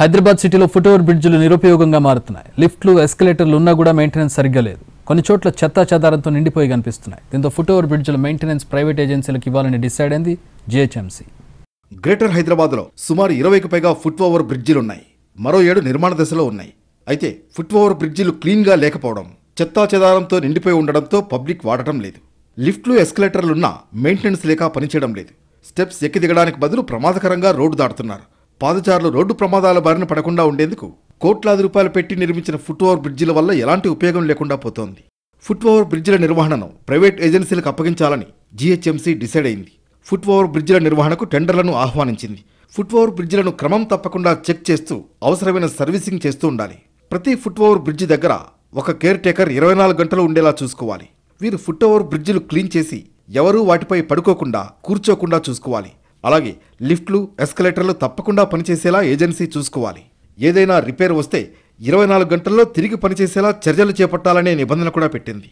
హైదరాబాద్ సిటీలో ఫుట్ఓవర్ బ్రిడ్జ్లు నిరుపయోగంగా మారుతున్నాయి లిఫ్ట్లు ఎస్కలేటర్లు ఉన్నా కూడా మెయింటెనెన్స్ సరిగ్గా లేదు కొన్ని చోట్ల చెత్తా చెదారంతో నిండిపోయి కనిపిస్తున్నాయి దీంతో ఫుట్ఓవర్ బ్రిడ్జ్ల మెయింటెనెన్స్ ప్రైవేట్ ఏజెన్సీలకు ఇవ్వాలని డిసైడ్ అయింది జీహెచ్ఎంసీ గ్రేటర్ హైదరాబాద్లో సుమారు ఇరవైకి పైగా ఫుట్ ఓవర్ ఉన్నాయి మరో ఏడు నిర్మాణ దశలో ఉన్నాయి అయితే ఫుట్ ఓవర్ బ్రిడ్జిలు క్లీన్గా లేకపోవడం చెత్తా చెదారంతో నిండిపోయి ఉండడంతో పబ్లిక్ వాడటం లేదు లిఫ్ట్లు ఎస్కలేటర్లున్నా మెయింటెనెన్స్ లేక పనిచేయడం లేదు స్టెప్స్ ఎక్కి దిగడానికి బదులు ప్రమాదకరంగా రోడ్డు దాటుతున్నారు పాదచారులు రోడ్డు ప్రమాదాల బారిన పడకుండా ఉండేందుకు కోట్లాది రూపాయలు పెట్టి నిర్మించిన ఫుట్ ఓవర్ బ్రిడ్జిల వల్ల ఎలాంటి ఉపయోగం లేకుండా పోతోంది ఫుట్ ఓవర్ బ్రిడ్జిల నిర్వహణను ప్రైవేట్ ఏజెన్సీలకు అప్పగించాలని జీహెచ్ఎంసీ డిసైడ్ అయింది ఫుట్ ఓవర్ బ్రిడ్జిల నిర్వహణకు టెండర్లను ఆహ్వానించింది ఫుట్ ఓవర్ బ్రిడ్జిలను క్రమం తప్పకుండా చెక్ చేస్తూ అవసరమైన సర్వీసింగ్ చేస్తూ ఉండాలి ప్రతి ఫుట్ ఓవర్ బ్రిడ్జి దగ్గర ఒక కేర్ టేకర్ ఇరవై నాలుగు గంటలు ఉండేలా చూసుకోవాలి వీరు ఫుట్ ఓవర్ బ్రిడ్జిలు క్లీన్ చేసి ఎవరూ వాటిపై పడుకోకుండా కూర్చోకుండా చూసుకోవాలి అలాగే లిఫ్ట్లు ఎస్కలేటర్లు తప్పకుండా పనిచేసేలా ఏజెన్సీ చూసుకోవాలి ఏదైనా రిపేర్ వస్తే ఇరవై నాలుగు గంటల్లో తిరిగి పనిచేసేలా చర్యలు చేపట్టాలనే నిబంధన కూడా పెట్టింది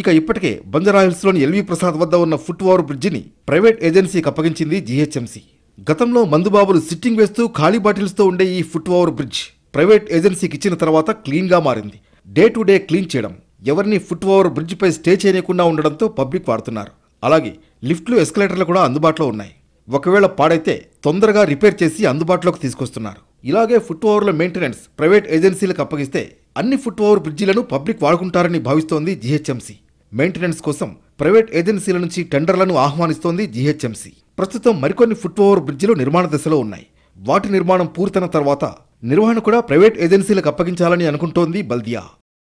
ఇక ఇప్పటికే బంజారాహిల్స్లోని ఎల్వి ప్రసాద్ వద్ద ఉన్న ఫుట్ ఓవర్ బ్రిడ్జిని ప్రైవేట్ ఏజెన్సీకి అప్పగించింది జీహెచ్ఎంసీ గతంలో మందుబాబులు సిట్టింగ్ వేస్తూ ఖాళీ బాటిల్స్తో ఉండే ఈ ఫుట్ ఓవర్ బ్రిడ్జ్ ప్రైవేట్ ఏజెన్సీకి ఇచ్చిన తర్వాత క్లీన్గా మారింది డే టు డే క్లీన్ చేయడం ఎవరిని ఫుట్ ఓవర్ బ్రిడ్జ్పై స్టే చేయకుండా ఉండడంతో పబ్లిక్ వాడుతున్నారు అలాగే లిఫ్ట్లు ఎస్కలేటర్లు కూడా అందుబాటులో ఉన్నాయి ఒకవేళ పాడైతే తొందరగా రిపేర్ చేసి అందుబాటులోకి తీసుకొస్తున్నారు ఇలాగే ఫుట్ ఓవర్ల మెయింటెనెన్స్ ప్రైవేట్ ఏజెన్సీలకు అప్పగిస్తే అన్ని ఫుట్ ఓవర్ బ్రిడ్జిలను పబ్లిక్ వాడుకుంటారని భావిస్తోంది జీహెచ్ఎంసీ మెయింటెనెన్స్ కోసం ప్రైవేట్ ఏజెన్సీల నుంచి టెండర్లను ఆహ్వానిస్తోంది జీహెచ్ఎంసీ ప్రస్తుతం మరికొన్ని ఫుట్ ఓవర్ బ్రిడ్జిలు నిర్మాణ దశలో ఉన్నాయి వాటి నిర్మాణం పూర్తయిన తర్వాత నిర్వహణ కూడా ప్రైవేట్ ఏజెన్సీలకు అప్పగించాలని అనుకుంటోంది బల్దియా